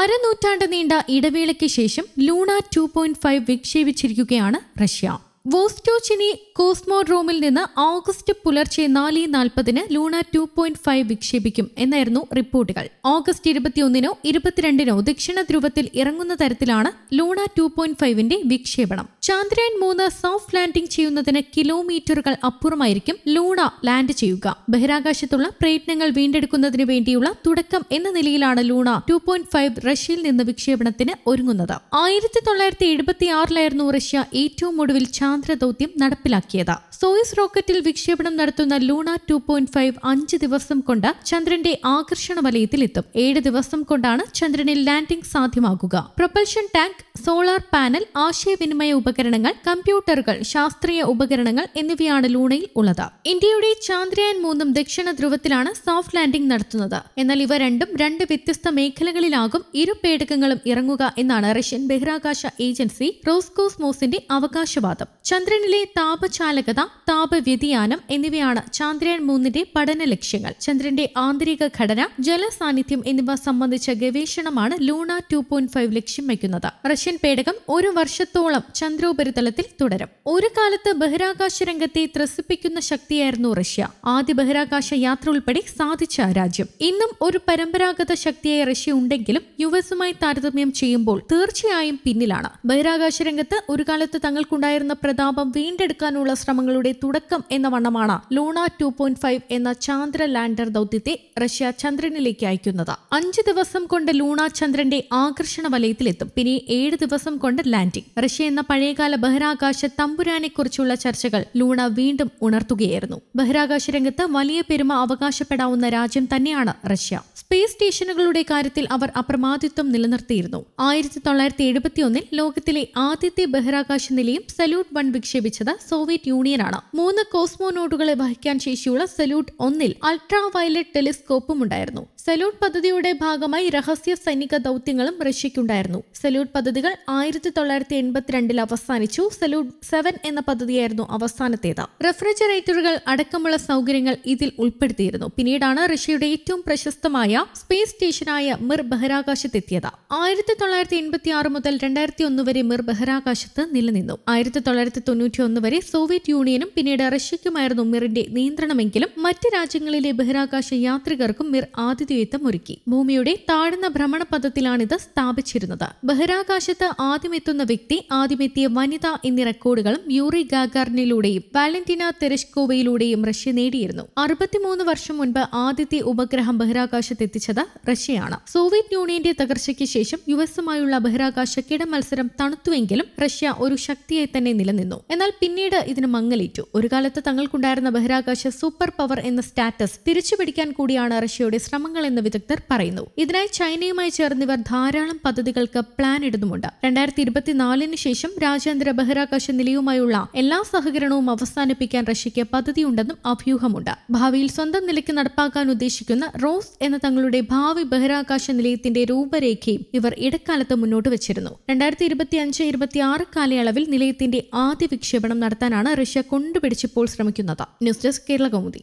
അരനൂറ്റാണ്ട് നീണ്ട ഇടവേളയ്ക്ക് ശേഷം ലൂണ ടു പോയിന്റ് ഫൈവ് വിക്ഷേപിച്ചിരിക്കുകയാണ് റഷ്യ വോസ്റ്റോച്ചിനി കോസ്മോഡ്രോമിൽ നിന്ന് ഓഗസ്റ്റ് പുലർച്ചെ നാല് നാൽപ്പതിന് ലൂണ ടു പോയിന്റ് ഫൈവ് വിക്ഷേപിക്കും എന്നായിരുന്നു റിപ്പോർട്ടുകൾ ഓഗസ്റ്റ് ഇരുപത്തിയൊന്നിനോ ഇരുപത്തിരണ്ടിനോ ദക്ഷിണ ധ്രുവത്തിൽ ഇറങ്ങുന്ന തരത്തിലാണ് ലൂണ ടു പോയിന്റ് ഫൈവിന്റെ വിക്ഷേപണം ചാന്ദ്രയാൻ മൂന്ന് സോഫ്റ്റ് ലാൻഡിംഗ് ചെയ്യുന്നതിന് കിലോമീറ്ററുകൾ അപ്പുറമായിരിക്കും ലൂണ ലാൻഡ് ചെയ്യുക ബഹിരാകാശത്തുള്ള പ്രയത്നങ്ങൾ വീണ്ടെടുക്കുന്നതിന് വേണ്ടിയുള്ള തുടക്കം എന്ന നിലയിലാണ് ലൂണ ടു പോയിന്റ് ഫൈവ് റഷ്യയിൽ നിന്ന് വിക്ഷേപണത്തിന് ഒരുങ്ങുന്നത് ആയിരത്തി തൊള്ളായിരത്തി ആറിലായിരുന്നു റഷ്യ ഏറ്റവും ഒടുവിൽ ചന്ദ്ര ദൗത്യം നടപ്പിലാക്കിയത് സോയിസ് റോക്കറ്റിൽ വിക്ഷേപണം നടത്തുന്ന ലൂണ ടു പോയിന്റ് ഫൈവ് അഞ്ച് ദിവസം കൊണ്ട് ചന്ദ്രന്റെ ആകർഷണ വലയത്തിലെത്തും ഏഴ് ദിവസം കൊണ്ടാണ് ചന്ദ്രനിൽ ലാൻഡിംഗ് സാധ്യമാകുക പ്രൊപ്പൽഷൻ ടാങ്ക് സോളാർ പാനൽ ആശയവിനിമയ ഉപകരണങ്ങൾ കമ്പ്യൂട്ടറുകൾ ശാസ്ത്രീയ ഉപകരണങ്ങൾ എന്നിവയാണ് ലൂണയിൽ ഉള്ളത് ഇന്ത്യയുടെ ചാന്ദ്രയാൻ മൂന്നും ദക്ഷിണ ധ്രുവത്തിലാണ് സോഫ്റ്റ് ലാൻഡിംഗ് നടത്തുന്നത് എന്നാൽ ഇവ രണ്ടും രണ്ട് വ്യത്യസ്ത മേഖലകളിലാകും ഇരു പേടകങ്ങളും ഇറങ്ങുക എന്നാണ് റഷ്യൻ ബഹിരാകാശ ഏജൻസി റോസ്കോസ്മോസിന്റെ അവകാശവാദം ചന്ദ്രനിലെ താപചാലകത താപവ്യതിയാനം എന്നിവയാണ് ചാന്ദ്രയാൻ മൂന്നിന്റെ പഠന ലക്ഷ്യങ്ങൾ ചന്ദ്രന്റെ ആന്തരിക ഘടന ജലസാന്നിധ്യം എന്നിവ സംബന്ധിച്ച ഗവേഷണമാണ് ലൂണ ടു പോയിന്റ് ഫൈവ് ലക്ഷ്യം വയ്ക്കുന്നത് റഷ്യൻ പേടകം ഒരു വർഷത്തോളം ചന്ദ്രോപരിതലത്തിൽ തുടരും ഒരു കാലത്ത് ബഹിരാകാശ രംഗത്തെ ത്രസിപ്പിക്കുന്ന ശക്തിയായിരുന്നു റഷ്യ ആദ്യ ബഹിരാകാശ യാത്ര ഉൾപ്പെടെ സാധിച്ച രാജ്യം ഇന്നും ഒരു പരമ്പരാഗത ശക്തിയായി റഷ്യ ഉണ്ടെങ്കിലും യു എസുമായി താരതമ്യം ചെയ്യുമ്പോൾ തീർച്ചയായും പിന്നിലാണ് ബഹിരാകാശ രംഗത്ത് ഒരു കാലത്ത് തങ്ങൾക്കുണ്ടായിരുന്ന പ്രതാപം വീണ്ടെടുക്കാനുള്ള ശ്രമങ്ങളുടെ തുടക്കം എന്ന വണ്ണമാണ് ലൂണ ടു പോയിന്റ് ഫൈവ് എന്ന ചാന്ദ്ര ലാൻഡർ ദൗത്യത്തെ റഷ്യ ചന്ദ്രനിലേക്ക് അയക്കുന്നത് അഞ്ച് ദിവസം കൊണ്ട് ലൂണ ചന്ദ്രന്റെ ആകർഷണ വലയത്തിലെത്തും പിന്നെ ഏഴ് ദിവസം കൊണ്ട് ലാൻഡിംഗ് റഷ്യ എന്ന പഴയകാല ബഹിരാകാശ തമ്പുരാനെക്കുറിച്ചുള്ള ചർച്ചകൾ ലൂണ വീണ്ടും ഉണർത്തുകയായിരുന്നു ബഹിരാകാശ രംഗത്ത് വലിയ പെരുമ അവകാശപ്പെടാവുന്ന രാജ്യം തന്നെയാണ് റഷ്യ സ്പേസ് സ്റ്റേഷനുകളുടെ കാര്യത്തിൽ അവർ അപ്രമാദിത്വം നിലനിർത്തിയിരുന്നു ആയിരത്തി തൊള്ളായിരത്തി എഴുപത്തിയൊന്നിൽ ലോകത്തിലെ ആദ്യത്തെ ബഹിരാകാശ നിലയം സല്യൂട്ട് വൺ വിക്ഷേപണം വിക്ഷേപിച്ചത് സോവിയറ്റ് യൂണിയനാണ് മൂന്ന് കോസ്മോനോട്ടുകളെ വഹിക്കാൻ ശേഷിയുള്ള സല്യൂട്ട് ഒന്നിൽ അൾട്രാ വയലറ്റ് ടെലിസ്കോപ്പും ഉണ്ടായിരുന്നു സല്യൂട്ട് പദ്ധതിയുടെ ഭാഗമായി രഹസ്യ സൈനിക ദൗത്യങ്ങളും റഷ്യയ്ക്കുണ്ടായിരുന്നു സല്യൂട്ട് പദ്ധതികൾ ആയിരത്തി തൊള്ളായിരത്തി എൺപത്തിരണ്ടിൽ അവസാനിച്ചു സല്യൂട്ട് സെവൻ എന്ന പദ്ധതിയായിരുന്നു അവസാനത്തേത് റെഫ്രിജറേറ്ററുകൾ അടക്കമുള്ള സൗകര്യങ്ങൾ ഇതിൽ ഉൾപ്പെടുത്തിയിരുന്നു പിന്നീടാണ് റഷ്യയുടെ ഏറ്റവും പ്രശസ്തമായ സ്പേസ് സ്റ്റേഷനായ മിർ ബഹിരാകാശത്തെത്തിയത് ആയിരത്തി തൊള്ളായിരത്തി എൺപത്തി ആറ് മുതൽ രണ്ടായിരത്തി ഒന്ന് വരെ മിർ ബഹിരാകാശത്ത് നിലനിന്നു ആയിരത്തി തൊള്ളായിരത്തി തൊള്ളായിരത്തി തൊണ്ണൂറ്റി ഒന്ന് വരെ സോവിയറ്റ് യൂണിയനും പിന്നീട് റഷ്യയ്ക്കുമായിരുന്നു മിറിന്റെ നിയന്ത്രണമെങ്കിലും മറ്റ് രാജ്യങ്ങളിലെ ബഹിരാകാശ യാത്രികർക്കും മിർ ആതിഥേയത്വം ഒരുക്കി ഭൂമിയുടെ താഴ്ന്ന ഭ്രമണപഥത്തിലാണിത് സ്ഥാപിച്ചിരുന്നത് ബഹിരാകാശത്ത് ആദ്യമെത്തുന്ന വ്യക്തി ആദ്യമെത്തിയ വനിത എന്നീ റെക്കോർഡുകളും യൂറി ഗാഗാറിനിലൂടെയും വാലന്റീന തെരഷ്കോവയിലൂടെയും റഷ്യ നേടിയിരുന്നു അറുപത്തിമൂന്ന് വർഷം മുൻപ് ആദ്യത്തെ ഉപഗ്രഹം ബഹിരാകാശത്തെത്തിച്ചത് റഷ്യയാണ് സോവിയറ്റ് യൂണിയന്റെ തകർച്ചയ്ക്ക് ശേഷം യു എസുമായുള്ള ബഹിരാകാശ കിടമത്സരം തണുത്തുവെങ്കിലും റഷ്യ ഒരു ശക്തിയായി തന്നെ നിലനിന്നു നിന്നു എന്നാൽ പിന്നീട് ഇതിന് മങ്ങലേറ്റു ഒരു കാലത്ത് തങ്ങൾക്കുണ്ടായിരുന്ന ബഹിരാകാശ സൂപ്പർ പവർ എന്ന സ്റ്റാറ്റസ് തിരിച്ചുപിടിക്കാൻ കൂടിയാണ് റഷ്യയുടെ ശ്രമങ്ങൾ എന്ന് വിദഗ്ധർ പറയുന്നു ഇതിനായി ചൈനയുമായി ചേർന്ന് ഇവർ ധാരാളം പദ്ധതികൾക്ക് പ്ലാൻ ഇടുന്നുമുണ്ട് രണ്ടായിരത്തി ഇരുപത്തിനാലിന് ശേഷം രാജ്യാന്തര ബഹിരാകാശ നിലയുമായുള്ള എല്ലാ സഹകരണവും അവസാനിപ്പിക്കാൻ റഷ്യയ്ക്ക് പദ്ധതിയുണ്ടെന്നും അഭ്യൂഹമുണ്ട് ഭാവിയിൽ സ്വന്തം നിലയ്ക്ക് നടപ്പാക്കാൻ ഉദ്ദേശിക്കുന്ന റോസ് എന്ന തങ്ങളുടെ ഭാവി ബഹിരാകാശ നിലയത്തിന്റെ രൂപരേഖയും ഇവർ ഇടക്കാലത്ത് മുന്നോട്ട് വെച്ചിരുന്നു രണ്ടായിരത്തി ഇരുപത്തിയഞ്ച് ഇരുപത്തിയാറ് കാലയളവിൽ നിലയത്തിന്റെ ആദ്യ വിക്ഷേപണം നടത്താനാണ് റഷ്യ കൊണ്ടുപിടിച്ചിപ്പോൾ ശ്രമിക്കുന്നത് ന്യൂസ് ഡെസ്ക് കേരള കൗമുദി